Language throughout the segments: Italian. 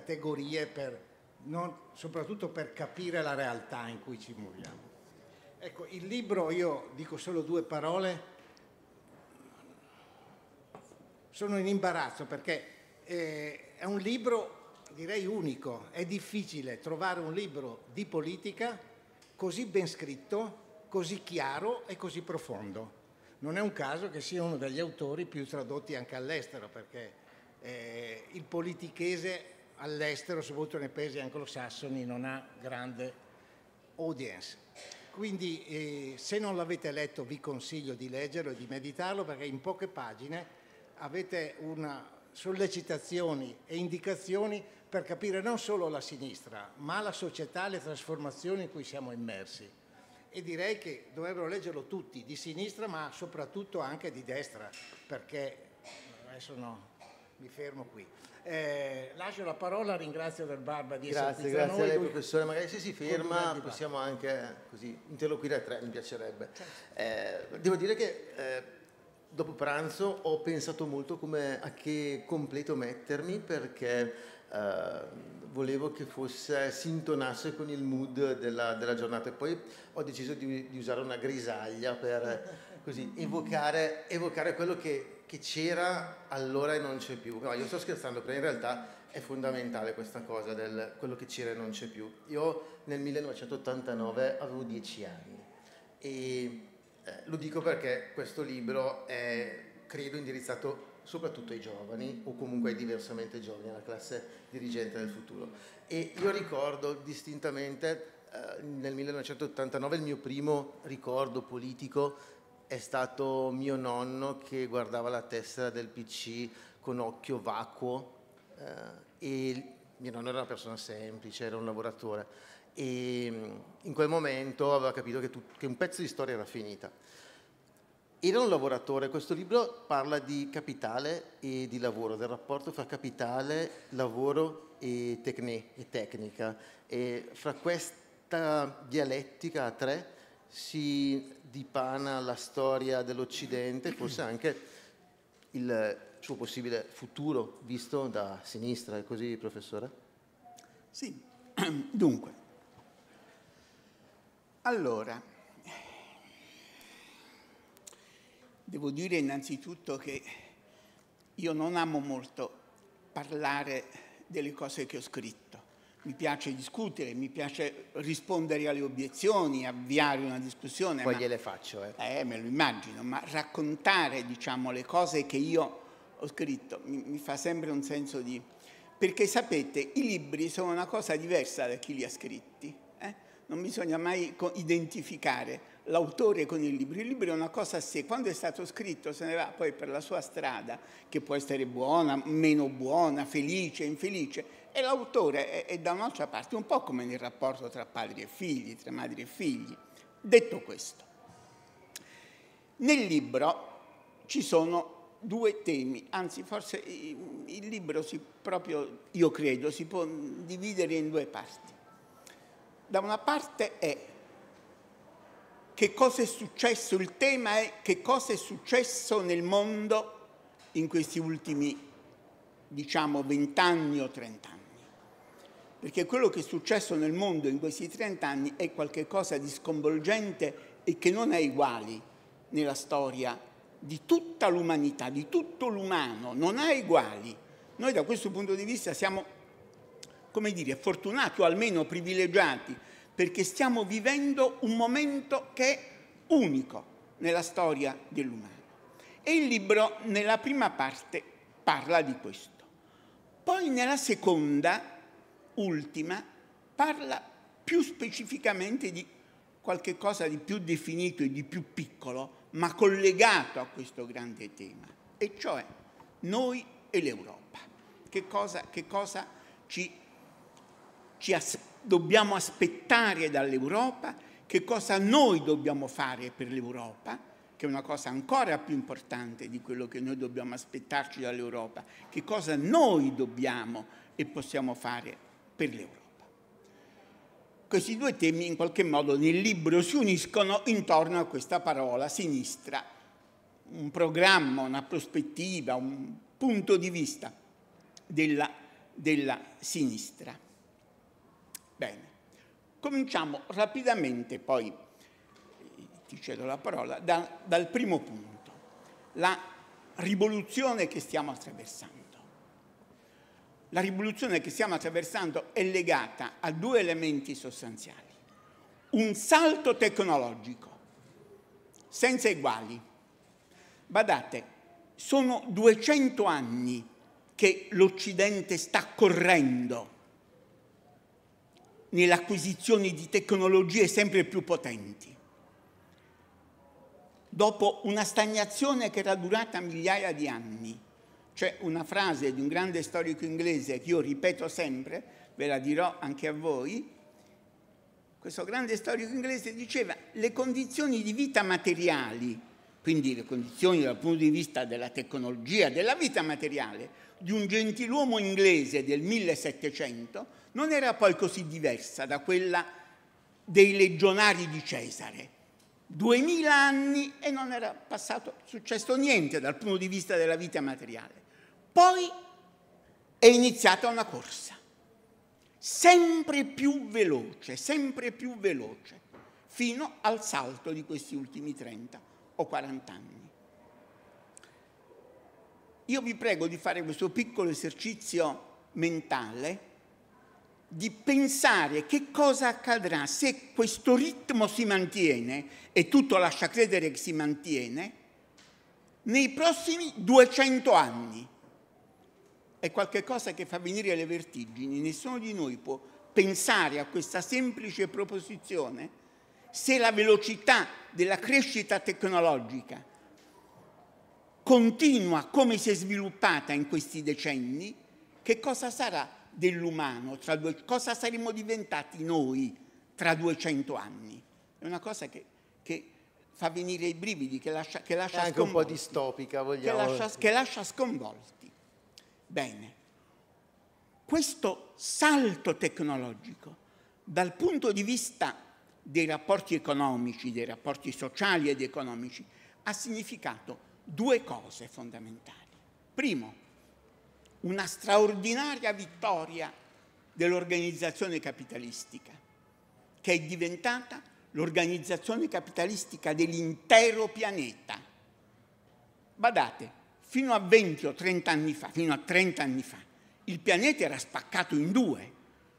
categorie per, non, soprattutto per capire la realtà in cui ci muoviamo. Ecco, il libro, io dico solo due parole, sono in imbarazzo perché eh, è un libro direi unico, è difficile trovare un libro di politica così ben scritto, così chiaro e così profondo. Non è un caso che sia uno degli autori più tradotti anche all'estero perché eh, il politichese all'estero, soprattutto nei paesi anglosassoni, non ha grande audience. Quindi eh, se non l'avete letto vi consiglio di leggerlo e di meditarlo perché in poche pagine avete una sollecitazioni e indicazioni per capire non solo la sinistra, ma la società e le trasformazioni in cui siamo immersi. E direi che dovrebbero leggerlo tutti, di sinistra ma soprattutto anche di destra, perché adesso no, mi fermo qui. Eh, lascio la parola, ringrazio Del Barba di grazie, essere qui Grazie, grazie a lei professore, magari se si ferma possiamo anche così interloquire a tre, mi piacerebbe. Certo. Eh, devo dire che eh, dopo pranzo ho pensato molto come, a che completo mettermi perché eh, volevo che fosse, si intonasse con il mood della, della giornata e poi ho deciso di, di usare una grisaglia per... così, evocare, evocare quello che, che, c'era allora e non c'è più. No, io sto scherzando, però in realtà è fondamentale questa cosa del quello che c'era e non c'è più. Io nel 1989 avevo 10 anni e eh, lo dico perché questo libro è, credo, indirizzato soprattutto ai giovani o comunque ai diversamente giovani, alla classe dirigente del futuro. E io ricordo distintamente eh, nel 1989 il mio primo ricordo politico è stato mio nonno che guardava la tessera del PC con occhio vacuo eh, e mio nonno era una persona semplice, era un lavoratore e mm, in quel momento aveva capito che, tu, che un pezzo di storia era finita. Era un lavoratore, questo libro parla di capitale e di lavoro, del rapporto fra capitale, lavoro e, tecni, e tecnica e fra questa dialettica a tre si dipana la storia dell'Occidente, forse anche il suo possibile futuro visto da sinistra, è così professore? Sì, dunque, allora, devo dire innanzitutto che io non amo molto parlare delle cose che ho scritto, mi piace discutere, mi piace rispondere alle obiezioni, avviare una discussione. Poi ma, gliele faccio. Eh. eh. me lo immagino, ma raccontare diciamo, le cose che io ho scritto mi, mi fa sempre un senso di... Perché sapete, i libri sono una cosa diversa da chi li ha scritti. Eh? Non bisogna mai identificare l'autore con il libro. Il libro è una cosa a sé, quando è stato scritto se ne va poi per la sua strada, che può essere buona, meno buona, felice, infelice, e l'autore è, è da un'altra parte, un po' come nel rapporto tra padri e figli, tra madri e figli. Detto questo, nel libro ci sono due temi, anzi forse il libro si proprio, io credo, si può dividere in due parti. Da una parte è che cosa è successo, il tema è che cosa è successo nel mondo in questi ultimi, diciamo, vent'anni o trent'anni. Perché quello che è successo nel mondo in questi trent'anni è qualcosa di sconvolgente e che non ha uguali nella storia di tutta l'umanità, di tutto l'umano, non ha uguali. Noi da questo punto di vista siamo, come dire, fortunati o almeno privilegiati perché stiamo vivendo un momento che è unico nella storia dell'umano. E il libro nella prima parte parla di questo. Poi nella seconda, ultima, parla più specificamente di qualche cosa di più definito e di più piccolo, ma collegato a questo grande tema, e cioè noi e l'Europa. Che cosa, che cosa ci, ci aspetta? dobbiamo aspettare dall'Europa, che cosa noi dobbiamo fare per l'Europa, che è una cosa ancora più importante di quello che noi dobbiamo aspettarci dall'Europa, che cosa noi dobbiamo e possiamo fare per l'Europa. Questi due temi in qualche modo nel libro si uniscono intorno a questa parola sinistra, un programma, una prospettiva, un punto di vista della, della sinistra. Bene, cominciamo rapidamente poi, ti cedo la parola, da, dal primo punto, la rivoluzione che stiamo attraversando. La rivoluzione che stiamo attraversando è legata a due elementi sostanziali. Un salto tecnologico senza eguali. Badate, sono 200 anni che l'Occidente sta correndo nell'acquisizione di tecnologie sempre più potenti. Dopo una stagnazione che era durata migliaia di anni, c'è una frase di un grande storico inglese che io ripeto sempre, ve la dirò anche a voi, questo grande storico inglese diceva le condizioni di vita materiali, quindi le condizioni dal punto di vista della tecnologia, della vita materiale, di un gentiluomo inglese del 1700 non era poi così diversa da quella dei legionari di Cesare. Duemila anni e non era passato, successo niente dal punto di vista della vita materiale. Poi è iniziata una corsa, sempre più veloce, sempre più veloce, fino al salto di questi ultimi 30 o 40 anni. Io vi prego di fare questo piccolo esercizio mentale di pensare che cosa accadrà se questo ritmo si mantiene, e tutto lascia credere che si mantiene, nei prossimi 200 anni. È qualcosa che fa venire le vertigini, nessuno di noi può pensare a questa semplice proposizione se la velocità della crescita tecnologica continua come si è sviluppata in questi decenni, che cosa sarà dell'umano, tra due, cosa saremmo diventati noi tra 200 anni. È una cosa che, che fa venire i brividi, che lascia, che lascia anche un po' distopica, vogliamo che lascia, che lascia sconvolti. Bene, questo salto tecnologico dal punto di vista dei rapporti economici, dei rapporti sociali ed economici, ha significato due cose fondamentali. Primo, una straordinaria vittoria dell'organizzazione capitalistica, che è diventata l'organizzazione capitalistica dell'intero pianeta. Badate, fino a 20 o 30 anni fa, fino a 30 anni fa, il pianeta era spaccato in due,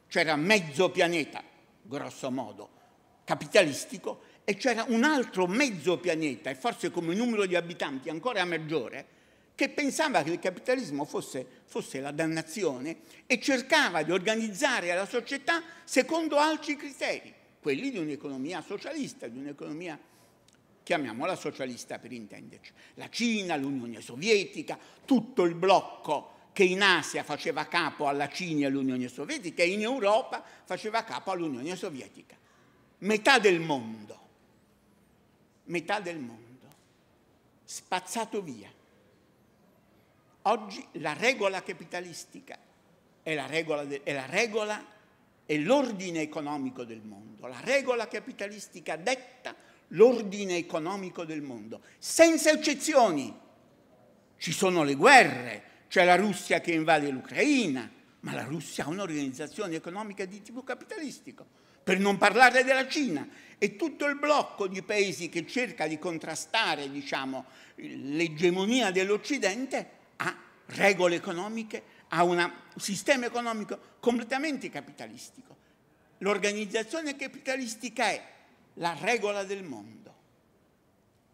c'era mezzo pianeta, grosso modo, capitalistico, e c'era un altro mezzo pianeta, e forse come numero di abitanti ancora maggiore, che pensava che il capitalismo fosse, fosse, la dannazione e cercava di organizzare la società secondo altri criteri, quelli di un'economia socialista, di un'economia chiamiamola socialista per intenderci. La Cina, l'Unione Sovietica, tutto il blocco che in Asia faceva capo alla Cina e all'Unione Sovietica e in Europa faceva capo all'Unione Sovietica. Metà del mondo, metà del mondo, spazzato via Oggi la regola capitalistica è la regola, de, è la regola, è l'ordine economico del mondo. La regola capitalistica detta l'ordine economico del mondo, senza eccezioni. Ci sono le guerre, c'è la Russia che invade l'Ucraina, ma la Russia ha un'organizzazione economica di tipo capitalistico, per non parlare della Cina e tutto il blocco di paesi che cerca di contrastare diciamo, l'egemonia dell'Occidente ha regole economiche, ha un sistema economico completamente capitalistico. L'organizzazione capitalistica è la regola del mondo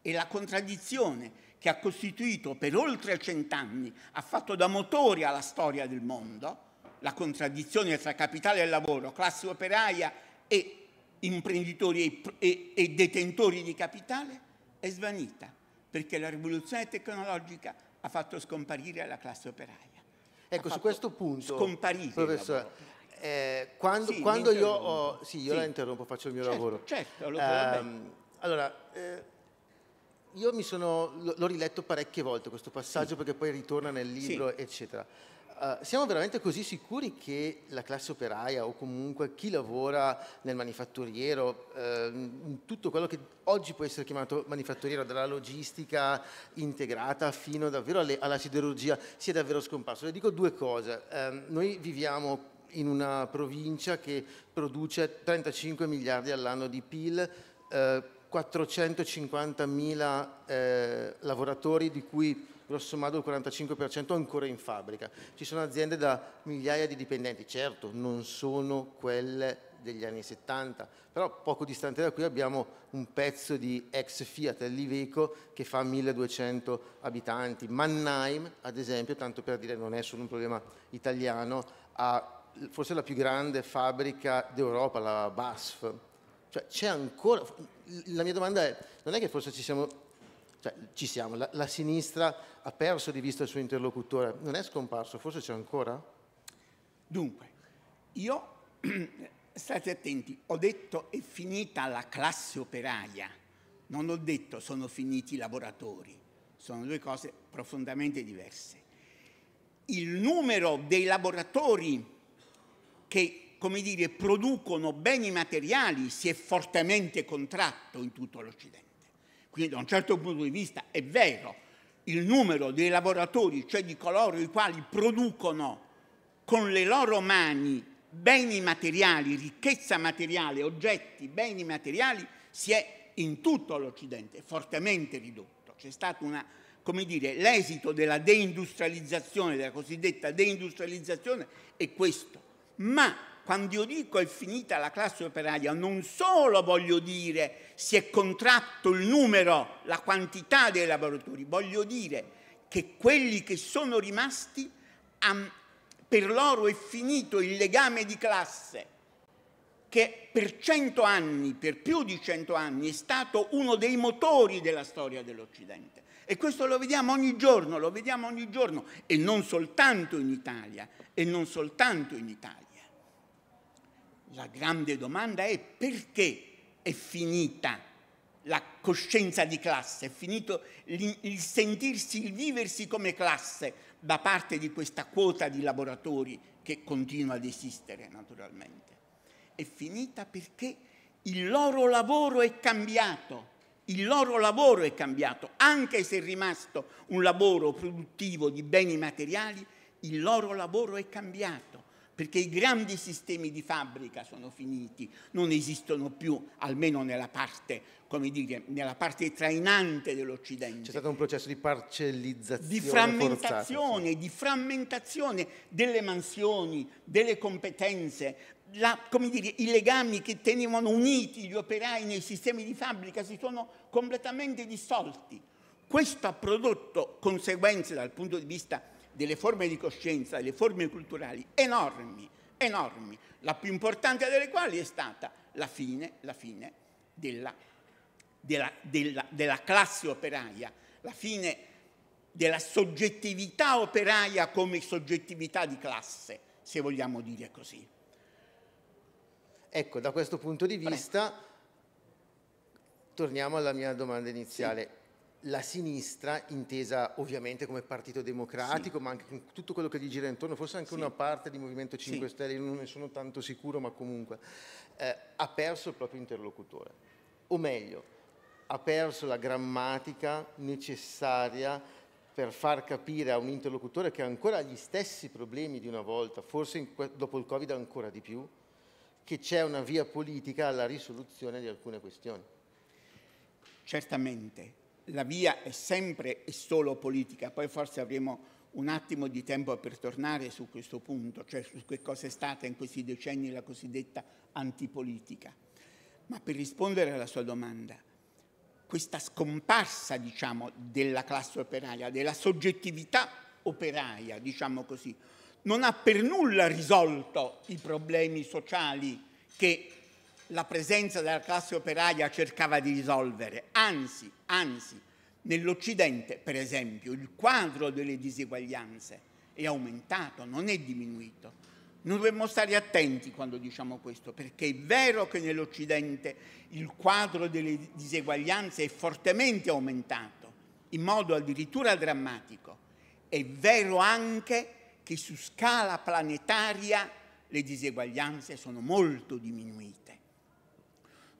e la contraddizione che ha costituito per oltre cent'anni, ha fatto da motore alla storia del mondo, la contraddizione tra capitale e lavoro, classe operaia e imprenditori e, e, e detentori di capitale, è svanita, perché la rivoluzione tecnologica ha fatto scomparire la classe operaia. Ecco, su questo punto, professore, eh, quando, sì, quando io ho, Sì, io sì. la interrompo, faccio il mio certo, lavoro. Certo, lo um, Allora, eh, io mi sono, l'ho riletto parecchie volte questo passaggio sì. perché poi ritorna nel libro, eccetera. Eh, siamo veramente così sicuri che la classe operaia o comunque chi lavora nel manifatturiero, ehm, in tutto quello che oggi può essere chiamato manifatturiero, dalla logistica integrata fino davvero alle, alla siderurgia, sia davvero scomparso? Le dico due cose. Uh, noi viviamo in una provincia che produce 35 miliardi all'anno di PIL. 450 mila lavoratori, di cui grosso modo il 45% ancora in fabbrica. Ci sono aziende da migliaia di dipendenti, certo non sono quelle degli anni 70, però poco distante da qui abbiamo un pezzo di ex Fiat Liveco che fa 1200 abitanti. Mannheim, ad esempio, tanto per dire non è solo un problema italiano, ha forse la più grande fabbrica d'Europa, la BASF. Cioè c'è ancora... La mia domanda è, non è che forse ci siamo cioè, ci siamo, la, la, sinistra ha perso di vista il suo interlocutore, non è scomparso, forse c'è ancora? Dunque, io, state attenti, ho detto è finita la classe operaia, non ho detto sono finiti i lavoratori, sono due cose profondamente diverse. Il numero dei lavoratori che, come dire, producono beni materiali si è fortemente contratto in tutto l'Occidente quindi da un certo punto di vista è vero, il numero dei lavoratori, cioè di coloro i quali producono con le loro mani beni materiali, ricchezza materiale, oggetti, beni materiali, si è in tutto l'Occidente fortemente ridotto. C'è stato una, come dire, l'esito della deindustrializzazione, della cosiddetta deindustrializzazione è questo. Ma quando io dico è finita la classe operaria, non solo voglio dire si è contratto il numero, la quantità dei lavoratori, voglio dire che quelli che sono rimasti, per loro è finito il legame di classe, che per cento anni, per più di cento anni, è stato uno dei motori della storia dell'Occidente. E questo lo vediamo ogni giorno, lo vediamo ogni giorno, e non soltanto in Italia, e non soltanto in Italia la grande domanda è perché è finita la coscienza di classe, è finito il sentirsi, il viversi come classe da parte di questa quota di lavoratori che continua ad esistere naturalmente. È finita perché il loro lavoro è cambiato, il loro lavoro è cambiato, anche se è rimasto un lavoro produttivo di beni materiali, il loro lavoro è cambiato perché i grandi sistemi di fabbrica sono finiti, non esistono più, almeno nella parte, dire, nella parte trainante dell'Occidente. C'è stato un processo di parcellizzazione. Di frammentazione, forzata, sì. di frammentazione delle mansioni, delle competenze. La, dire, I legami che tenevano uniti gli operai nei sistemi di fabbrica si sono completamente dissolti. Questo ha prodotto conseguenze dal punto di vista delle forme di coscienza, delle forme culturali enormi, enormi, la più importante delle quali è stata la fine, la fine della, della, della, della classe operaia, la fine della soggettività operaia come soggettività di classe, se vogliamo dire così. Ecco, da questo punto di vista, Prego. torniamo alla mia domanda iniziale. Sì la sinistra, intesa ovviamente come Partito Democratico, sì. ma anche con tutto quello che gli gira intorno, forse anche sì. una parte di Movimento 5 sì. Stelle, non ne sono tanto sicuro, ma comunque, eh, ha perso il proprio interlocutore. O meglio, ha perso la grammatica necessaria per far capire a un interlocutore che ancora ha gli stessi problemi di una volta, forse dopo il Covid ancora di più, che c'è una via politica alla risoluzione di alcune questioni. Certamente, la via è sempre e solo politica, poi forse avremo un attimo di tempo per tornare su questo punto, cioè su che cosa è stata in questi decenni la cosiddetta antipolitica. Ma per rispondere alla sua domanda, questa scomparsa, diciamo, della classe operaia, della soggettività operaia, diciamo così, non ha per nulla risolto i problemi sociali che la presenza della classe operaia cercava di risolvere, anzi, anzi, nell'Occidente, per esempio, il quadro delle diseguaglianze è aumentato, non è diminuito. Noi dobbiamo stare attenti quando diciamo questo, perché è vero che nell'Occidente il quadro delle diseguaglianze è fortemente aumentato, in modo addirittura drammatico. È vero anche che su scala planetaria le diseguaglianze sono molto diminuite.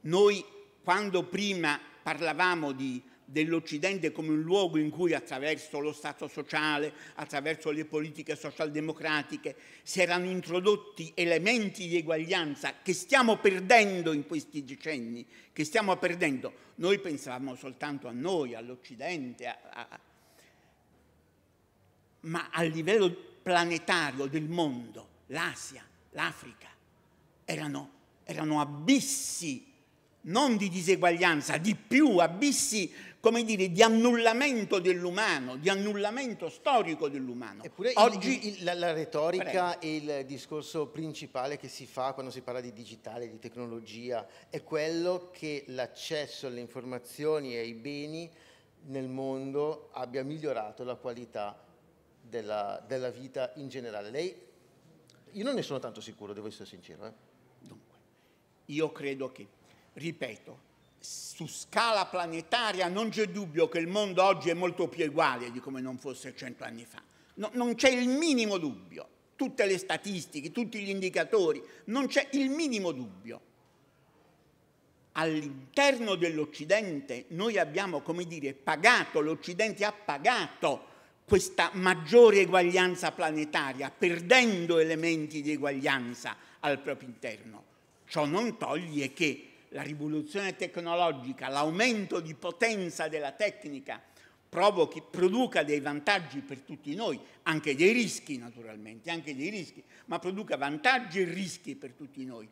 Noi quando prima parlavamo di, dell'Occidente come un luogo in cui attraverso lo Stato sociale, attraverso le politiche socialdemocratiche, si erano introdotti elementi di eguaglianza che stiamo perdendo in questi decenni, che stiamo perdendo. Noi pensavamo soltanto a noi, all'Occidente, a, a, ma a livello planetario del mondo, l'Asia, l'Africa, erano, erano abissi non di diseguaglianza, di più, abissi, come dire, di annullamento dell'umano, di annullamento storico dell'umano. Eppure Oggi, il, il, la, la, retorica prego. e il discorso principale che si fa quando si parla di digitale, di tecnologia, è quello che l'accesso alle informazioni e ai beni nel mondo abbia migliorato la qualità della, della vita in generale. Lei, io non ne sono tanto sicuro, devo essere sincero. Eh? Dunque, io credo che ripeto, su scala planetaria non c'è dubbio che il mondo oggi è molto più uguale di come non fosse cento anni fa. No, non c'è il minimo dubbio. Tutte le statistiche, tutti gli indicatori, non c'è il minimo dubbio. All'interno dell'Occidente noi abbiamo, come dire, pagato, l'Occidente ha pagato questa maggiore eguaglianza planetaria, perdendo elementi di eguaglianza al proprio interno. Ciò non toglie che la rivoluzione tecnologica, l'aumento di potenza della tecnica provochi, produca dei vantaggi per tutti noi, anche dei rischi naturalmente, anche dei rischi, ma produca vantaggi e rischi per tutti noi.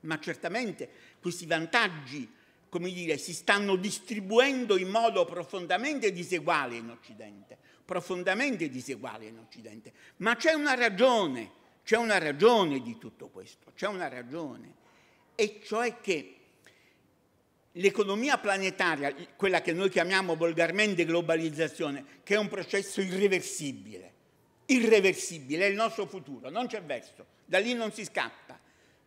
Ma certamente questi vantaggi, come dire, si stanno distribuendo in modo profondamente diseguale in Occidente, profondamente diseguale in Occidente. Ma c'è una ragione, c'è una ragione di tutto questo, c'è una ragione, e cioè che l'economia planetaria, quella che noi chiamiamo volgarmente globalizzazione, che è un processo irreversibile, irreversibile, è il nostro futuro, non c'è verso, da lì non si scappa.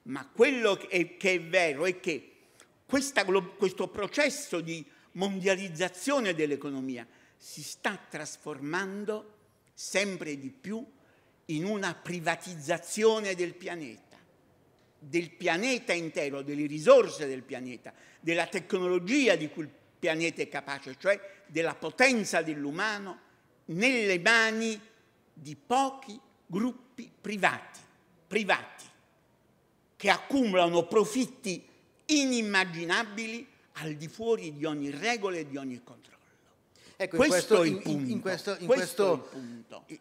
Ma quello che è vero è che questa, questo processo di mondializzazione dell'economia si sta trasformando sempre di più in una privatizzazione del pianeta del pianeta intero, delle risorse del pianeta, della tecnologia di cui il pianeta è capace, cioè della potenza dell'umano, nelle mani di pochi gruppi privati, privati, che accumulano profitti inimmaginabili al di fuori di ogni regola e di ogni controllo. Ecco, questo, in, questo, in, in, questo,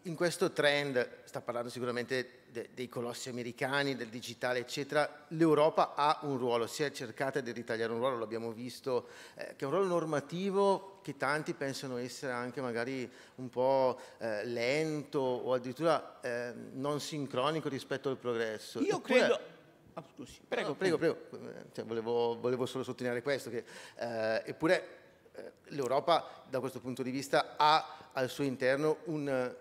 in questo, trend, sta parlando sicuramente de, dei colossi americani, del digitale, eccetera, l'Europa ha un ruolo, si è cercata di ritagliare un ruolo, l'abbiamo visto, eh, che è un ruolo normativo che tanti pensano essere anche magari un po' eh, lento o addirittura eh, non sincronico rispetto al progresso. Io Eppure, credo... Ah, scusi. Prego, no, prego, prego. Eh. prego. Cioè, volevo, volevo, solo sottolineare questo, che, eh, eppure eh, l'Europa da questo punto di vista ha al suo interno un, eh,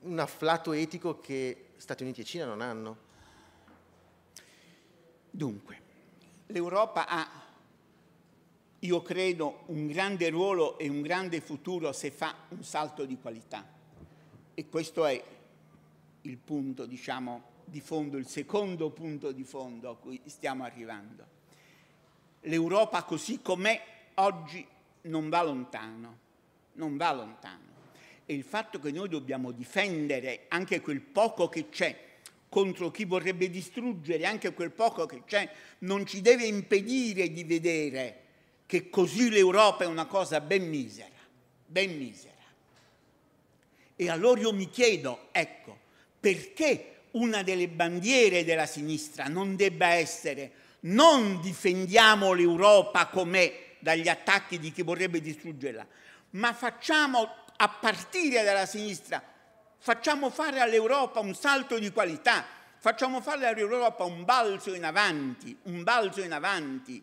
un afflato etico che Stati Uniti e Cina non hanno. Dunque, l'Europa ha, io credo, un grande ruolo e un grande futuro se fa un salto di qualità. E questo è il punto, diciamo, di fondo, il secondo punto di fondo a cui stiamo arrivando. L'Europa così com'è oggi non va lontano, non va lontano. E il fatto che noi dobbiamo difendere anche quel poco che c'è contro chi vorrebbe distruggere anche quel poco che c'è, non ci deve impedire di vedere che così l'Europa è una cosa ben misera, ben misera. E allora io mi chiedo, ecco, perché una delle bandiere della sinistra non debba essere non difendiamo l'Europa com'è, dagli attacchi di chi vorrebbe distruggerla, ma facciamo a partire dalla sinistra, facciamo fare all'Europa un salto di qualità, facciamo fare all'Europa un balzo in avanti, un balzo in avanti,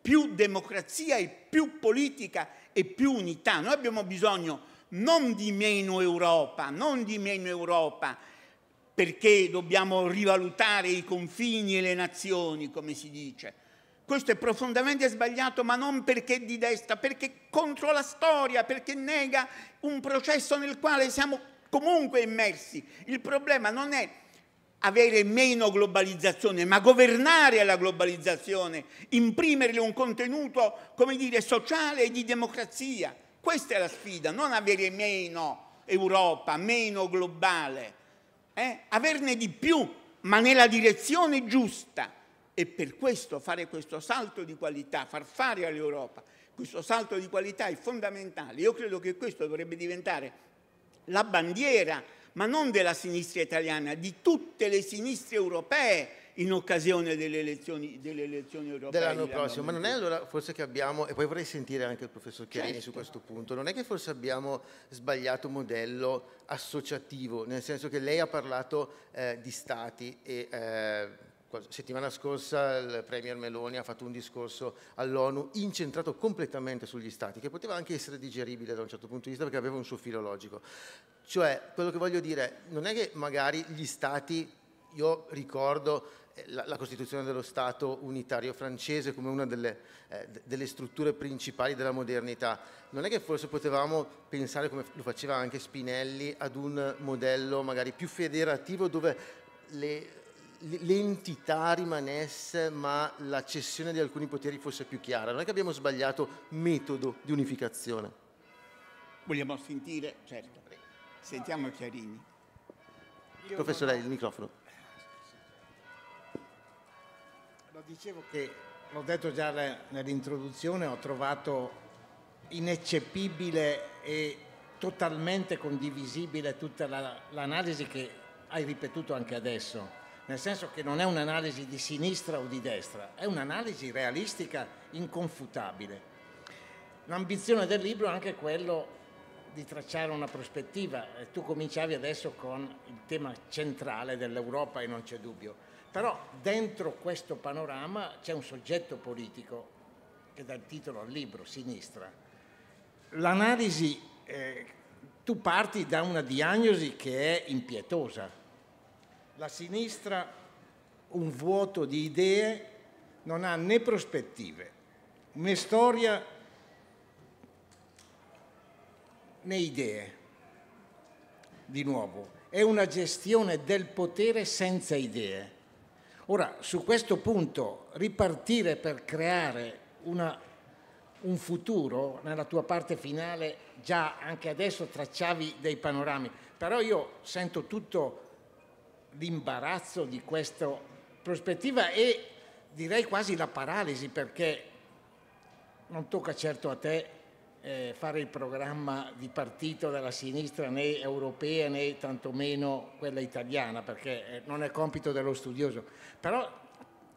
più democrazia e più politica e più unità. Noi abbiamo bisogno non di meno Europa, non di meno Europa, perché dobbiamo rivalutare i confini e le nazioni, come si dice, questo è profondamente sbagliato, ma non perché di destra, perché contro la storia, perché nega un processo nel quale siamo comunque immersi. Il problema non è avere meno globalizzazione, ma governare la globalizzazione, imprimerle un contenuto, come dire, sociale e di democrazia. Questa è la sfida, non avere meno Europa, meno globale, eh? averne di più, ma nella direzione giusta e per questo fare questo salto di qualità, far fare all'Europa questo salto di qualità è fondamentale. Io credo che questo dovrebbe diventare la bandiera, ma non della sinistra italiana, di tutte le sinistre europee in occasione delle elezioni, delle elezioni europee. Dell'anno prossimo, ma non è allora forse che abbiamo, e poi vorrei sentire anche il professor Chiarini certo. su questo punto, non è che forse abbiamo sbagliato modello associativo, nel senso che lei ha parlato eh, di stati e... Eh, settimana scorsa il Premier Meloni ha fatto un discorso all'ONU incentrato completamente sugli stati, che poteva anche essere digeribile da un certo punto di vista perché aveva un suo filo logico. Cioè, quello che voglio dire, non è che magari gli stati, io ricordo eh, la, la Costituzione dello Stato unitario francese come una delle, eh, delle strutture principali della modernità, non è che forse potevamo pensare, come lo faceva anche Spinelli, ad un modello magari più federativo dove le l'entità rimanesse ma la cessione di alcuni poteri fosse più chiara. Non è che abbiamo sbagliato metodo di unificazione. Vogliamo sentire? Certo. Sentiamo Chiarini. Io Professore, non... il microfono. Lo dicevo che, l'ho detto già nell'introduzione, ho trovato ineccepibile e totalmente condivisibile tutta la, l'analisi che hai ripetuto anche adesso nel senso che non è un'analisi di sinistra o di destra, è un'analisi realistica inconfutabile. L'ambizione del libro è anche quello di tracciare una prospettiva tu cominciavi adesso con il tema centrale dell'Europa e non c'è dubbio, però dentro questo panorama c'è un soggetto politico che dà il titolo al libro, sinistra. L'analisi, eh, tu parti da una diagnosi che è impietosa, la sinistra, un vuoto di idee, non ha né prospettive, né storia, né idee. Di nuovo, è una gestione del potere senza idee. Ora, su questo punto, ripartire per creare una, un futuro, nella tua parte finale, già anche adesso tracciavi dei panorami, però io sento tutto l'imbarazzo di questa prospettiva e direi quasi la paralisi perché non tocca certo a te eh, fare il programma di partito della sinistra né europea né tantomeno quella italiana perché eh, non è compito dello studioso, però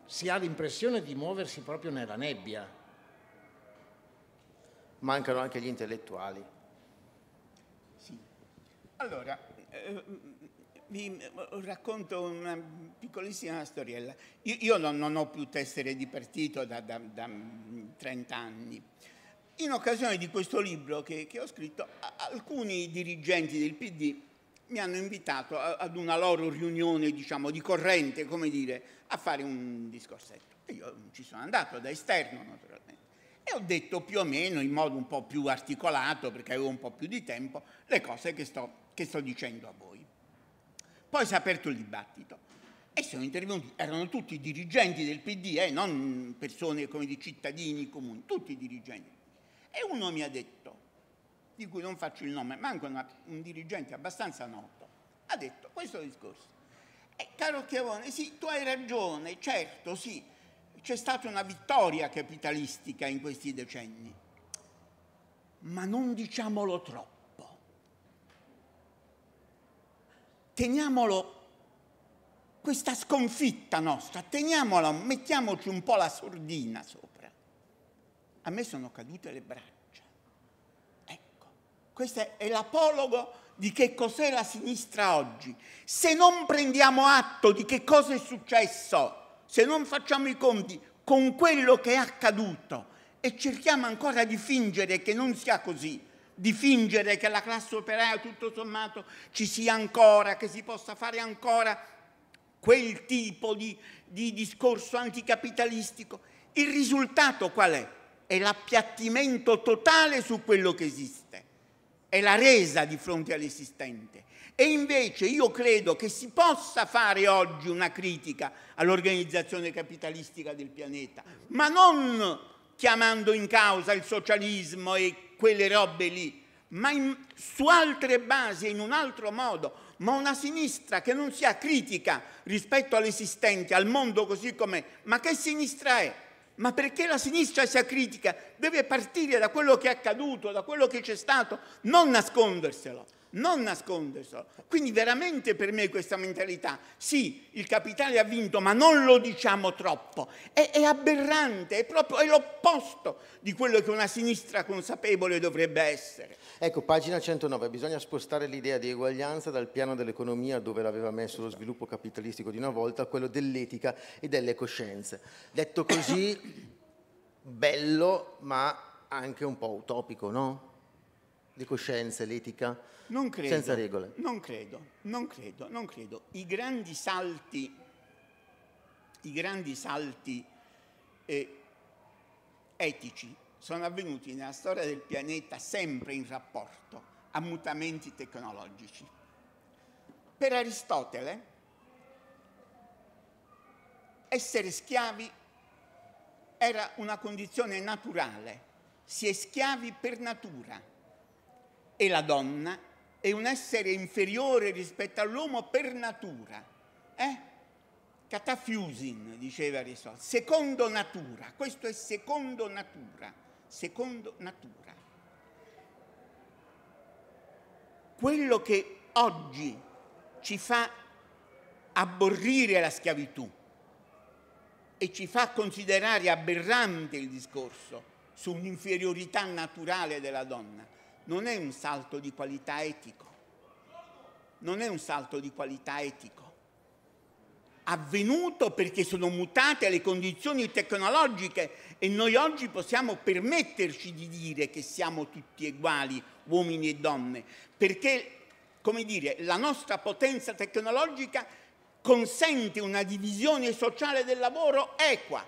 si ha l'impressione di muoversi proprio nella nebbia. Mancano anche gli intellettuali. Sì. Allora, eh, vi eh, racconto una piccolissima storiella. Io, io non, non, ho più tessere di partito da, da, da 30 mm, anni. In occasione di questo libro che, che ho scritto, alcuni dirigenti del PD mi hanno invitato a, ad una loro riunione, diciamo, di corrente, come dire, a fare un discorsetto. E io ci sono andato da esterno, naturalmente. E ho detto più o meno, in modo un po' più articolato, perché avevo un po' più di tempo, le cose che sto, che sto dicendo a voi. Poi si è aperto il dibattito e sono intervenuti, erano tutti dirigenti del PD, eh, non persone come di cittadini comuni, tutti dirigenti. E uno mi ha detto, di cui non faccio il nome, manca una, un dirigente abbastanza noto, ha detto questo discorso. E caro Chiavone, sì, tu hai ragione, certo, sì, c'è stata una vittoria capitalistica in questi decenni, ma non diciamolo troppo. teniamolo, questa sconfitta nostra, teniamola, mettiamoci un po' la sordina sopra. A me sono cadute le braccia. Ecco, questo è l'apologo di che cos'è la sinistra oggi. Se non prendiamo atto di che cosa è successo, se non facciamo i conti con quello che è accaduto e cerchiamo ancora di fingere che non sia così, di fingere che la classe operaia tutto sommato ci sia ancora, che si possa fare ancora quel tipo di, di discorso anticapitalistico. Il risultato qual è? È l'appiattimento totale su quello che esiste, è la resa di fronte all'esistente. E invece io credo che si possa fare oggi una critica all'organizzazione capitalistica del pianeta, ma non chiamando in causa il socialismo e quelle robe lì, ma in, su altre basi, in un altro modo, ma una sinistra che non sia critica rispetto all'esistente, al mondo così com'è. Ma che sinistra è? Ma perché la sinistra sia critica? Deve partire da quello che è accaduto, da quello che c'è stato, non nasconderselo non nasconderselo. Quindi veramente per me questa mentalità, sì, il capitale ha vinto, ma non lo diciamo troppo, è, è aberrante, è proprio è l'opposto di quello che una sinistra consapevole dovrebbe essere. Ecco, pagina 109, bisogna spostare l'idea di eguaglianza dal piano dell'economia dove l'aveva messo lo sviluppo capitalistico di una volta a quello dell'etica e delle coscienze. Detto così, bello, ma anche un po' utopico, no? di coscienza e l'etica non credo, senza regole? Non credo, non credo, non credo. I grandi salti, i grandi salti eh, etici sono avvenuti nella storia del pianeta sempre in rapporto a mutamenti tecnologici. Per Aristotele essere schiavi era una condizione naturale, si è schiavi per natura e la donna è un essere inferiore rispetto all'uomo per natura. Eh? Catafiusin, diceva Aristotle, secondo natura, questo è secondo natura, secondo natura. Quello che oggi ci fa abborrire la schiavitù e ci fa considerare aberrante il discorso sull'inferiorità naturale della donna, non è un salto di qualità etico, non è un salto di qualità etico, avvenuto perché sono mutate le condizioni tecnologiche e noi oggi possiamo permetterci di dire che siamo tutti uguali, uomini e donne, perché, come dire, la nostra potenza tecnologica consente una divisione sociale del lavoro equa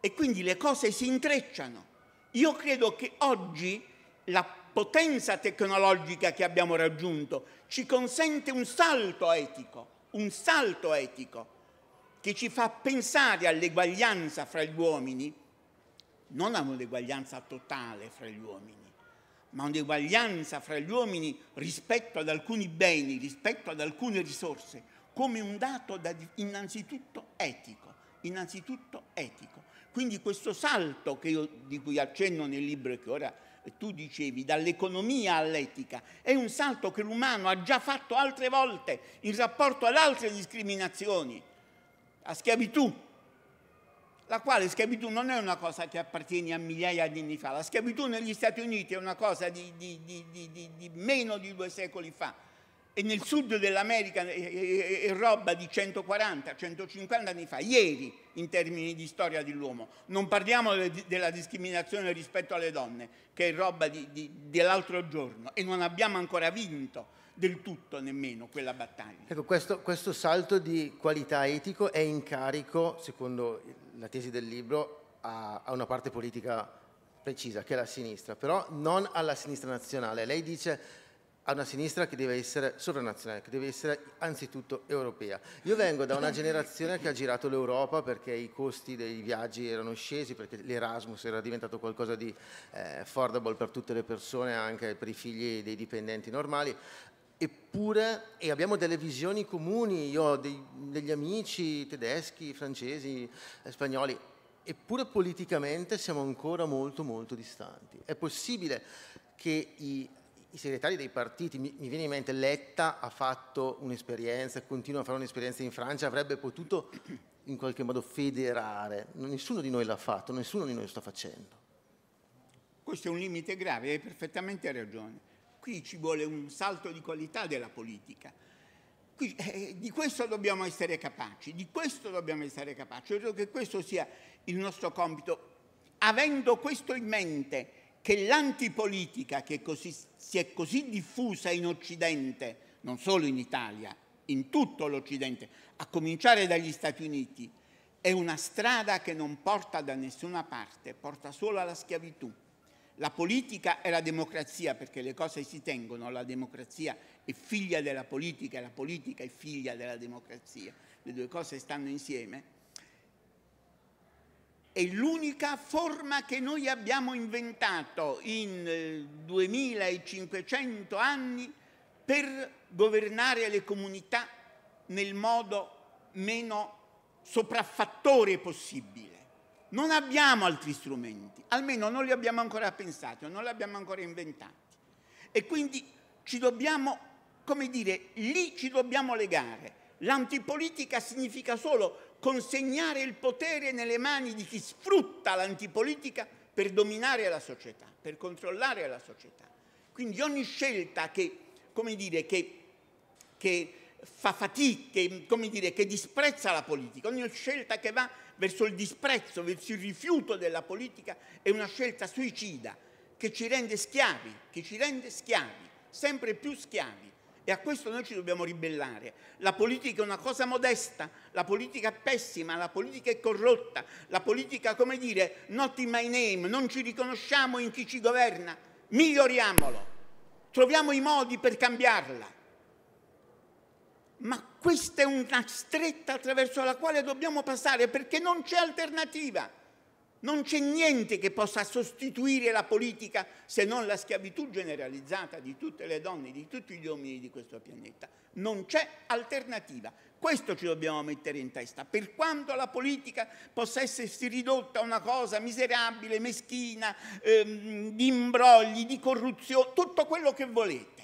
e quindi le cose si intrecciano. Io credo che oggi la potenza tecnologica che abbiamo raggiunto ci consente un salto etico, un salto etico che ci fa pensare all'eguaglianza fra gli uomini, non a un'eguaglianza totale fra gli uomini, ma un'eguaglianza fra gli uomini rispetto ad alcuni beni, rispetto ad alcune risorse, come un dato da, innanzitutto etico, innanzitutto etico. Quindi questo salto io, di cui accenno nel libro e che ora tu dicevi dall'economia all'etica, è un salto che l'umano ha già fatto altre volte in rapporto ad altre discriminazioni, la schiavitù, la quale schiavitù non è una cosa che appartiene a migliaia di anni fa, la schiavitù negli Stati Uniti è una cosa di, di, di, di meno di due secoli fa e nel sud dell'America è roba di 140-150 anni fa, ieri in termini di storia dell'uomo. Non parliamo de della discriminazione rispetto alle donne, che è roba dell'altro giorno e non abbiamo ancora vinto del tutto nemmeno quella battaglia. Ecco, questo, questo salto di qualità etico è in carico, secondo la tesi del libro, a, a una parte politica precisa, che è la sinistra, però non alla sinistra nazionale. Lei dice a una sinistra che deve essere sovranazionale, che deve essere anzitutto europea. Io vengo da una generazione che ha girato l'Europa perché i costi dei viaggi erano scesi, perché l'Erasmus era diventato qualcosa di eh, affordable per tutte le persone, anche per i figli dei dipendenti normali. Eppure e abbiamo delle visioni comuni, io ho dei, degli amici tedeschi, francesi, spagnoli, eppure politicamente siamo ancora molto molto distanti. È possibile che i i segretari dei partiti, mi, mi, viene in mente Letta ha fatto un'esperienza, continua a fare un'esperienza in Francia, avrebbe potuto in qualche modo federare, nessuno di noi l'ha fatto, nessuno di noi lo sta facendo. Questo è un limite grave, hai perfettamente ragione. Qui ci vuole un salto di qualità della politica. Qui, eh, di questo dobbiamo essere capaci, di questo dobbiamo essere capaci. Io credo che questo sia il nostro compito. Avendo questo in mente, che l'antipolitica che così, si è così diffusa in Occidente, non solo in Italia, in tutto l'Occidente, a cominciare dagli Stati Uniti, è una strada che non porta da nessuna parte, porta solo alla schiavitù. La politica e la democrazia, perché le cose si tengono, la democrazia è figlia della politica e la politica è figlia della democrazia, le due cose stanno insieme è l'unica forma che noi abbiamo inventato in 2500 eh, anni per governare le comunità nel modo meno sopraffattore possibile. Non abbiamo altri strumenti, almeno non li abbiamo ancora pensati, non li abbiamo ancora inventati. E quindi ci dobbiamo, come dire, lì ci dobbiamo legare. L'antipolitica significa solo consegnare il potere nelle mani di chi sfrutta l'antipolitica per dominare la società, per controllare la società. Quindi ogni scelta che, come dire, che, che fa fatica, che, come dire, che disprezza la politica, ogni scelta che va verso il disprezzo, verso il rifiuto della politica è una scelta suicida che ci rende schiavi, che ci rende schiavi, sempre più schiavi. E a questo noi ci dobbiamo ribellare. La politica è una cosa modesta, la politica è pessima, la politica è corrotta, la politica, come dire, not in my name, non ci riconosciamo in chi ci governa. Miglioriamolo, troviamo i modi per cambiarla. Ma questa è una stretta attraverso la quale dobbiamo passare perché non c'è alternativa. Non c'è niente che possa sostituire la politica se non la schiavitù generalizzata di tutte le donne, di tutti gli uomini di questo pianeta. Non c'è alternativa. Questo ci dobbiamo mettere in testa. Per quanto la politica possa essersi ridotta a una cosa miserabile, meschina, ehm, di imbrogli, di corruzione, tutto quello che volete.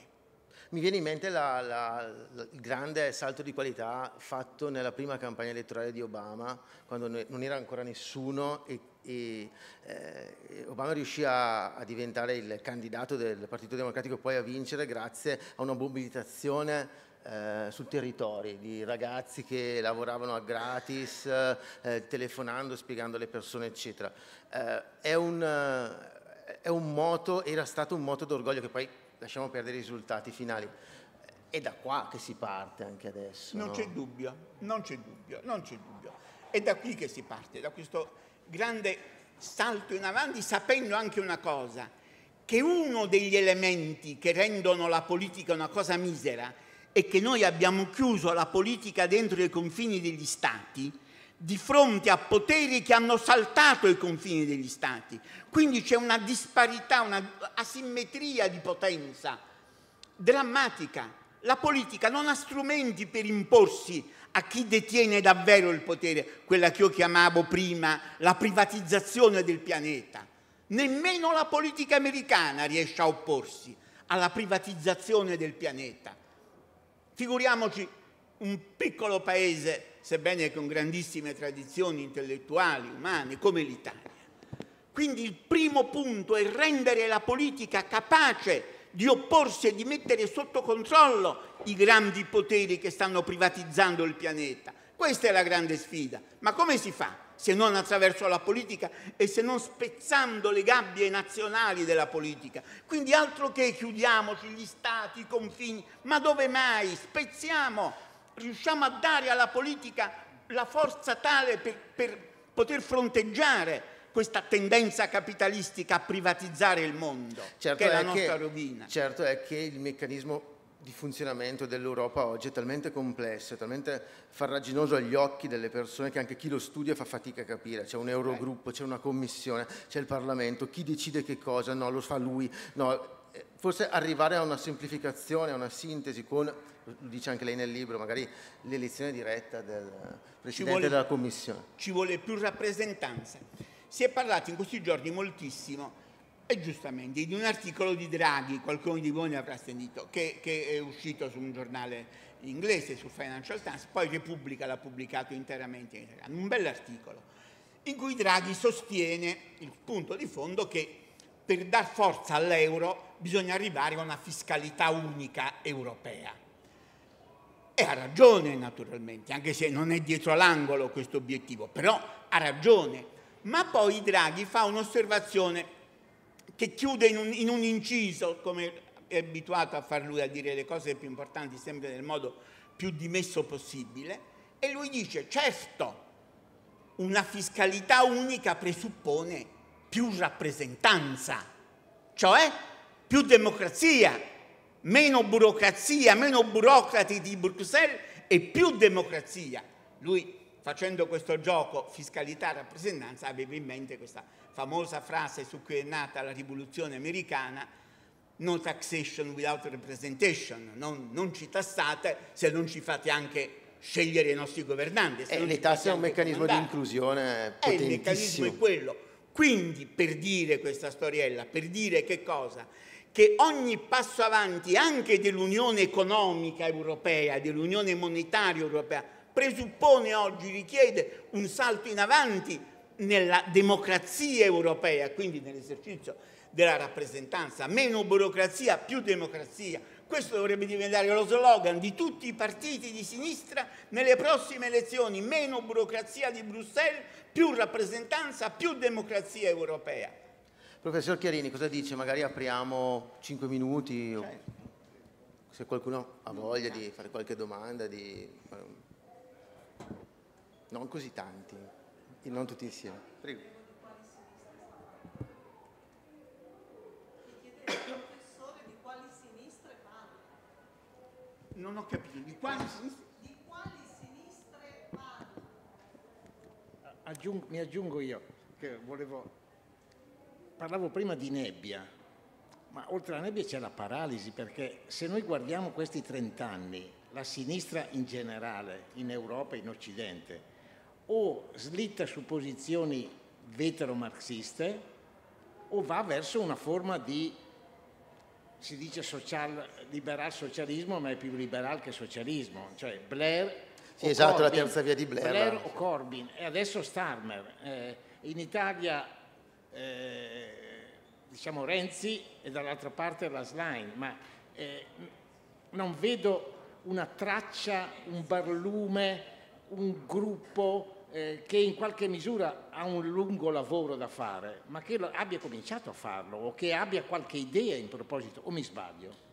Mi viene in mente la, la, la, il grande salto di qualità fatto nella prima campagna elettorale di Obama, quando non era ancora nessuno e, e eh, Obama riuscì a, a, diventare il candidato del Partito Democratico poi a vincere grazie a una mobilitazione eh, sul territorio di ragazzi che lavoravano a gratis, eh, telefonando, spiegando alle persone, eccetera. Eh, è un... Eh, è un moto, era stato un moto d'orgoglio che poi lasciamo perdere i risultati finali. È da qua che si parte anche adesso. Non no? c'è dubbio, non c'è dubbio, non c'è dubbio. È da qui che si parte, da questo grande salto in avanti, sapendo anche una cosa, che uno degli elementi che rendono la politica una cosa misera è che noi abbiamo chiuso la politica dentro i confini degli stati, di fronte a poteri che hanno saltato i confini degli Stati. Quindi c'è una disparità, una asimmetria di potenza drammatica. La politica non ha strumenti per imporsi a chi detiene davvero il potere, quella che io chiamavo prima la privatizzazione del pianeta. Nemmeno la politica americana riesce a opporsi alla privatizzazione del pianeta. Figuriamoci un piccolo paese sebbene con grandissime tradizioni intellettuali, umane, come l'Italia. Quindi il primo punto è rendere la politica capace di opporsi e di mettere sotto controllo i grandi poteri che stanno privatizzando il pianeta. Questa è la grande sfida. Ma come si fa se non attraverso la politica e se non spezzando le gabbie nazionali della politica? Quindi altro che chiudiamoci gli stati, i confini, ma dove mai? Spezziamo riusciamo a dare alla politica la forza tale per, per poter fronteggiare questa tendenza capitalistica a privatizzare il mondo, certo che è la nostra che, rovina. Certo è che il meccanismo di funzionamento dell'Europa oggi è talmente complesso, è talmente farraginoso agli occhi delle persone che anche chi lo studia fa fatica a capire. C'è un Eurogruppo, c'è una commissione, c'è il Parlamento, chi decide che cosa, no, lo fa lui. No. Eh, forse arrivare a una semplificazione, a una sintesi con dice anche lei nel libro, magari l'elezione diretta del Presidente vuole, della Commissione. Ci vuole più rappresentanza. Si è parlato in questi giorni moltissimo, e giustamente, di un articolo di Draghi, qualcuno di voi ne avrà sentito, che, che è uscito su un giornale inglese, su Financial Times, poi Repubblica l'ha pubblicato interamente in italiano, un bell'articolo in cui Draghi sostiene il punto di fondo che per dar forza all'euro bisogna arrivare a una fiscalità unica europea. E ha ragione naturalmente, anche se non è dietro l'angolo questo obiettivo, però ha ragione. Ma poi Draghi fa un'osservazione che chiude in un, in un inciso, come è abituato a far lui, a dire le cose più importanti sempre nel modo più dimesso possibile, e lui dice, certo, una fiscalità unica presuppone più rappresentanza, cioè più democrazia, meno burocrazia, meno burocrati di Bruxelles e più democrazia. Lui facendo questo gioco fiscalità-rappresentanza aveva in mente questa famosa frase su cui è nata la rivoluzione americana, no taxation without representation, non, non ci tassate se non ci fate anche scegliere i nostri governanti. E eh, le tasse è un meccanismo comandare. di inclusione eh, potentissimo. E il meccanismo è quello. Quindi per dire questa storiella, per dire che cosa? che ogni passo avanti anche dell'Unione economica europea, dell'Unione monetaria europea, presuppone oggi, richiede un salto in avanti nella democrazia europea, quindi nell'esercizio della rappresentanza, meno burocrazia, più democrazia. Questo dovrebbe diventare lo slogan di tutti i partiti di sinistra nelle prossime elezioni, meno burocrazia di Bruxelles, più rappresentanza, più democrazia europea. Professor Chiarini, cosa dice? Magari apriamo 5 minuti o... Certo. se qualcuno ha voglia di fare qualche domanda, di... non così tanti, non tutti insieme. Prego. Non ho capito, di quali sinistre? Di quali sinistre parla? Aggiung mi aggiungo io, che volevo parlavo prima di nebbia, ma oltre alla nebbia c'è la paralisi, perché se noi guardiamo questi 30 anni, la sinistra in generale, in Europa e in Occidente, o slitta su posizioni vetero-marxiste o va verso una forma di, si dice social, liberal socialismo, ma è più liberal che socialismo, cioè Blair. Sì, esatto, Corbyn, la terza via di Blair. Blair o Corbyn e adesso Starmer. Eh, in Italia eh, diciamo Renzi e dall'altra parte la Slime, ma eh, non vedo una traccia, un barlume, un gruppo eh, che in qualche misura ha un lungo lavoro da fare, ma che lo, abbia cominciato a farlo o che abbia qualche idea in proposito, o mi sbaglio?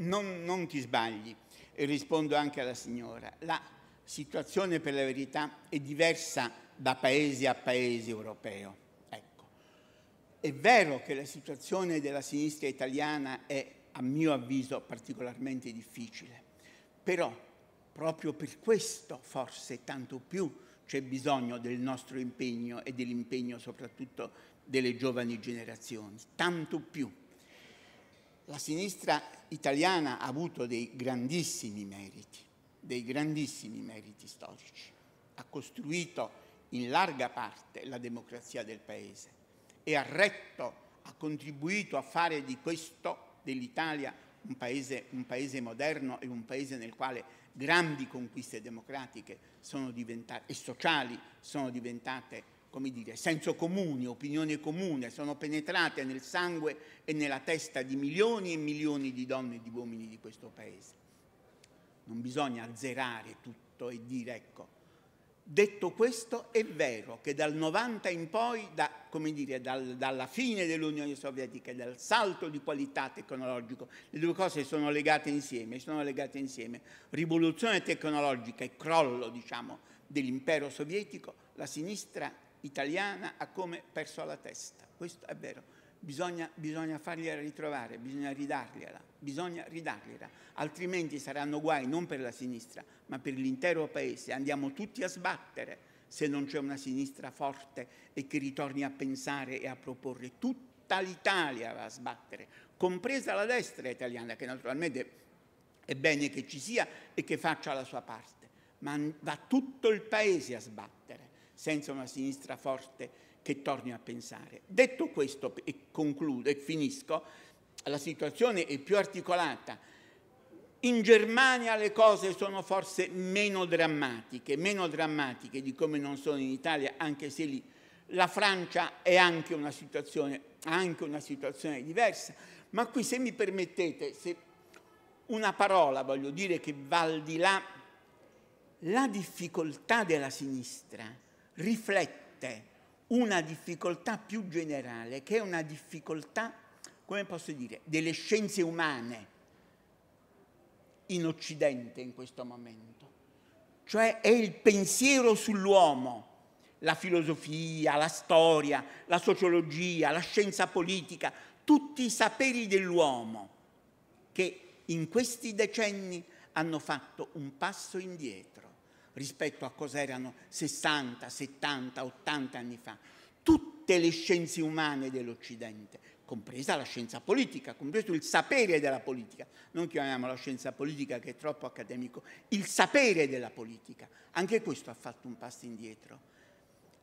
Non, non ti sbagli, e rispondo anche alla signora. La situazione per la verità è diversa da paese a paese europeo. Ecco. È vero che la situazione della sinistra italiana è, a mio avviso, particolarmente difficile, però proprio per questo forse tanto più c'è bisogno del nostro impegno e dell'impegno soprattutto delle giovani generazioni, tanto più. La sinistra italiana ha avuto dei grandissimi meriti, dei grandissimi meriti storici. Ha costruito in larga parte la democrazia del Paese e ha retto, ha contribuito a fare di questo, dell'Italia, un paese, un paese moderno e un paese nel quale grandi conquiste democratiche e sociali sono diventate, come dire, senso comune, opinione comune, sono penetrate nel sangue e nella testa di milioni e milioni di donne e di uomini di questo paese. Non bisogna azzerare tutto e dire, ecco, Detto questo, è vero che dal 90 in poi, da, dire, dal, dalla fine dell'Unione Sovietica e dal salto di qualità tecnologico, le due cose sono legate insieme, sono legate insieme. Rivoluzione tecnologica e crollo, diciamo, dell'impero sovietico, la sinistra italiana ha come perso la testa. Questo è vero. Bisogna, bisogna fargliela ritrovare, bisogna ridargliela, bisogna ridargliela, altrimenti saranno guai non per la sinistra, ma per l'intero Paese. Andiamo tutti a sbattere se non c'è una sinistra forte e che ritorni a pensare e a proporre. Tutta l'Italia va a sbattere, compresa la destra italiana, che naturalmente è bene che ci sia e che faccia la sua parte, ma va tutto il Paese a sbattere senza una sinistra forte che tornino a pensare. Detto questo, e concludo e finisco, la situazione è più articolata. In Germania le cose sono forse meno drammatiche, meno drammatiche di come non sono in Italia, anche se lì la Francia è anche una situazione, anche una situazione diversa. Ma qui, se mi permettete, se una parola voglio dire che va al di là, la difficoltà della sinistra riflette una difficoltà più generale, che è una difficoltà, come posso dire, delle scienze umane in Occidente in questo momento. Cioè è il pensiero sull'uomo, la filosofia, la storia, la sociologia, la scienza politica, tutti i saperi dell'uomo che in questi decenni hanno fatto un passo indietro rispetto a cosa erano 60, 70, 80 anni fa. Tutte le scienze umane dell'Occidente, compresa la scienza politica, compreso il sapere della politica, non chiamiamo la scienza politica che è troppo accademico, il sapere della politica, anche questo ha fatto un passo indietro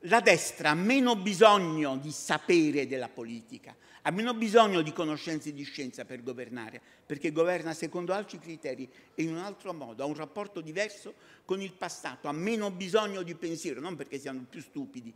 la destra ha meno bisogno di sapere della politica, ha meno bisogno di conoscenze di scienza per governare, perché governa secondo altri criteri e in un altro modo, ha un rapporto diverso con il passato, ha meno bisogno di pensiero, non perché siano più stupidi,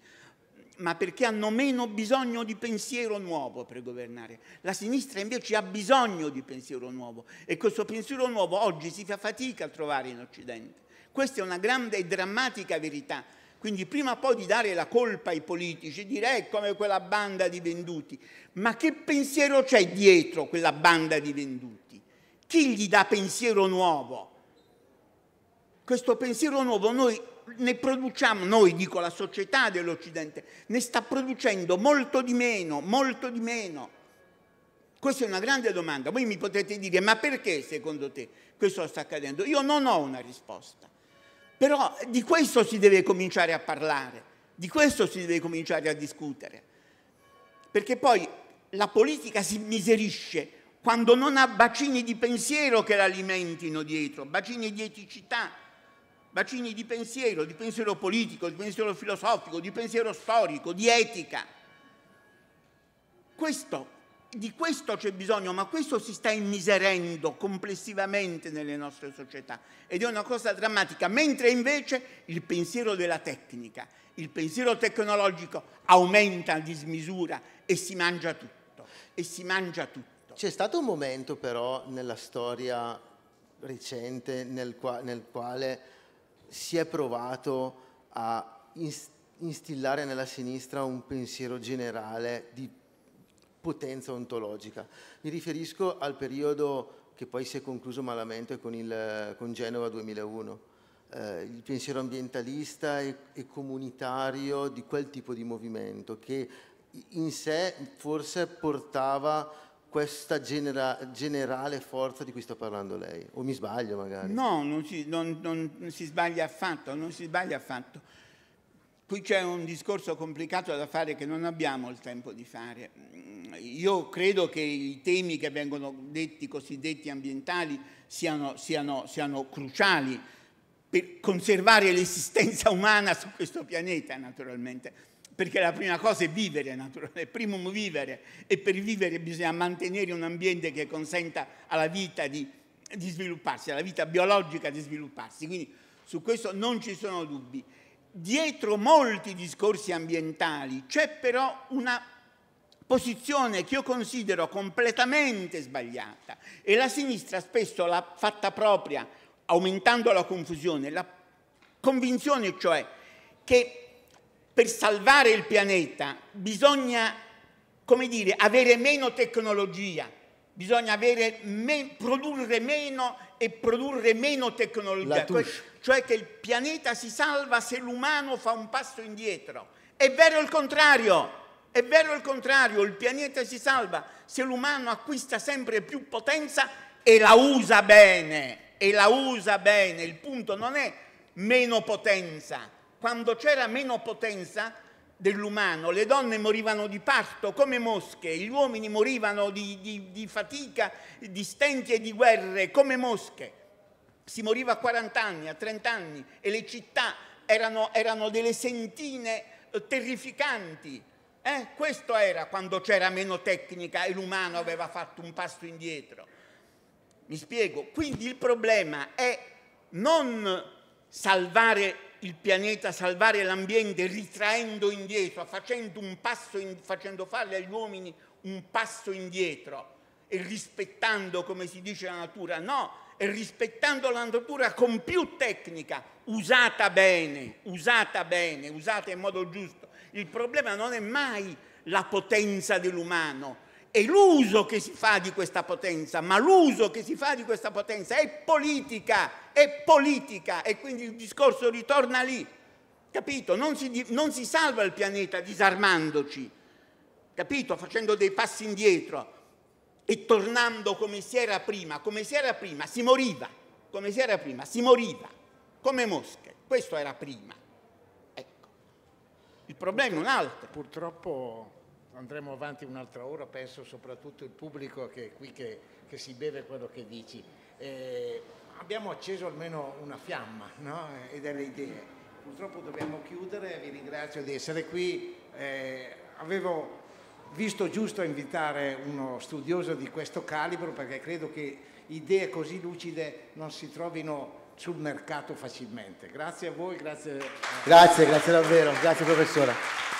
ma perché hanno meno bisogno di pensiero nuovo per governare. La sinistra invece ha bisogno di pensiero nuovo e questo pensiero nuovo oggi si fa fatica a trovare in Occidente. Questa è una grande e drammatica verità quindi prima o poi di dare la colpa ai politici, direi eh, come quella banda di venduti, ma che pensiero c'è dietro quella banda di venduti? Chi gli dà pensiero nuovo? Questo pensiero nuovo noi ne produciamo, noi dico la società dell'Occidente, ne sta producendo molto di meno, molto di meno. Questa è una grande domanda. Voi mi potete dire, ma perché secondo te questo sta accadendo? Io non ho una risposta. Però di questo si deve cominciare a parlare, di questo si deve cominciare a discutere, perché poi la politica si miserisce quando non ha bacini di pensiero che l'alimentino dietro, bacini di eticità, bacini di pensiero, di pensiero politico, di pensiero filosofico, di pensiero storico, di etica. Questo di questo c'è bisogno, ma questo si sta immiserendo complessivamente nelle nostre società ed è una cosa drammatica, mentre invece il pensiero della tecnica, il pensiero tecnologico aumenta a dismisura e si mangia tutto, e si mangia tutto. C'è stato un momento però nella storia recente nel, qua nel quale si è provato a instillare nella sinistra un pensiero generale di potenza ontologica. Mi riferisco al periodo che poi si è concluso malamente con, il, con Genova 2001. Eh, il pensiero ambientalista e, e comunitario di quel tipo di movimento che in sé forse portava questa genera generale forza di cui sta parlando lei, o mi sbaglio magari? No, non si, non, non si, sbaglia affatto, non si sbaglia affatto. Qui c'è un discorso complicato da fare che non abbiamo il tempo di fare. Io credo che i temi che vengono detti, cosiddetti ambientali, siano, siano, siano cruciali per conservare l'esistenza umana su questo pianeta, naturalmente. Perché la prima cosa è vivere, naturalmente, primum vivere, e per vivere bisogna mantenere un ambiente che consenta alla vita di, di svilupparsi, alla vita biologica di svilupparsi. Quindi su questo non ci sono dubbi dietro molti discorsi ambientali c'è però una posizione che io considero completamente sbagliata e la sinistra spesso l'ha fatta propria aumentando la confusione, la convinzione cioè che per salvare il pianeta bisogna, come dire, avere meno tecnologia, bisogna me produrre meno e produrre meno tecnologia, cioè, cioè che il pianeta si salva se l'umano fa un passo indietro. È vero il contrario, è vero il contrario, il pianeta si salva se l'umano acquista sempre più potenza e la usa bene, e la usa bene. Il punto non è meno potenza. Quando c'era meno potenza dell'umano, le donne morivano di parto come mosche, gli uomini morivano di, di, di, fatica, di stenti e di guerre come mosche. Si moriva a 40 anni, a 30 anni e le città erano, erano delle sentine eh, terrificanti. Eh? Questo era quando c'era meno tecnica e l'umano aveva fatto un passo indietro. Mi spiego, quindi il problema è non salvare il pianeta, salvare l'ambiente, ritraendo indietro, facendo, un in, facendo fare agli uomini un passo indietro e rispettando, come si dice, la natura. No, e rispettando la natura con più tecnica, usata bene, usata bene, usata in modo giusto. Il problema non è mai la potenza dell'umano, è l'uso che si fa di questa potenza, ma l'uso che si fa di questa potenza è politica, è politica e quindi il discorso ritorna lì, capito? Non si, non si salva il pianeta disarmandoci, capito? Facendo dei passi indietro e tornando come si era prima, come si era prima, si moriva, come si era prima, si moriva, come mosche, questo era prima. Ecco, il problema è un altro. Purtroppo andremo avanti un'altra ora, penso soprattutto il pubblico che è qui che, che si beve quello che dici. Eh, abbiamo acceso almeno una fiamma no? Eh, e delle idee. Purtroppo dobbiamo chiudere, vi ringrazio di essere qui. Eh, avevo visto giusto invitare uno studioso di questo calibro perché credo che idee così lucide non si trovino sul mercato facilmente. Grazie a voi, grazie. Grazie, grazie davvero, grazie professore.